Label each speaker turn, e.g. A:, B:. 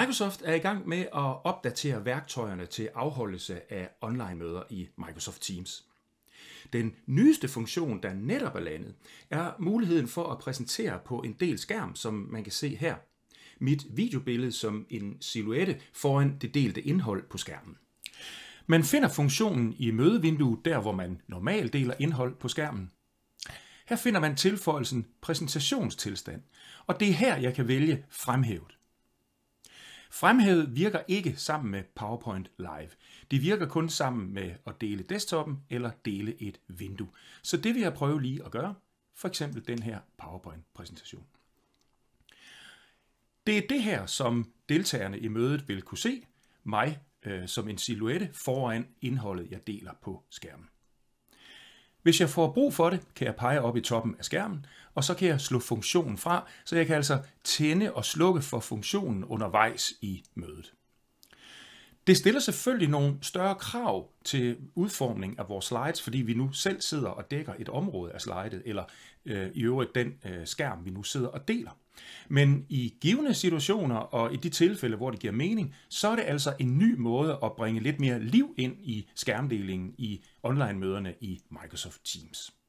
A: Microsoft er i gang med at opdatere værktøjerne til afholdelse af online-møder i Microsoft Teams. Den nyeste funktion, der netop er landet, er muligheden for at præsentere på en del skærm, som man kan se her. Mit videobillede som en silhuette foran det delte indhold på skærmen. Man finder funktionen i mødevinduet der, hvor man normalt deler indhold på skærmen. Her finder man tilføjelsen præsentationstilstand, og det er her, jeg kan vælge fremhævet. Fremhævet virker ikke sammen med PowerPoint Live. Det virker kun sammen med at dele desktopen eller dele et vindue. Så det vil jeg prøve lige at gøre, for eksempel den her PowerPoint-præsentation. Det er det her, som deltagerne i mødet vil kunne se, mig øh, som en silhuette foran indholdet, jeg deler på skærmen. Hvis jeg får brug for det, kan jeg pege op i toppen af skærmen, og så kan jeg slå funktionen fra, så jeg kan altså tænde og slukke for funktionen undervejs i mødet. Det stiller selvfølgelig nogle større krav til udformning af vores slides, fordi vi nu selv sidder og dækker et område af slidet, eller øh, i øvrigt den øh, skærm, vi nu sidder og deler. Men i givende situationer og i de tilfælde, hvor det giver mening, så er det altså en ny måde at bringe lidt mere liv ind i skærmdelingen i online-møderne i Microsoft Teams.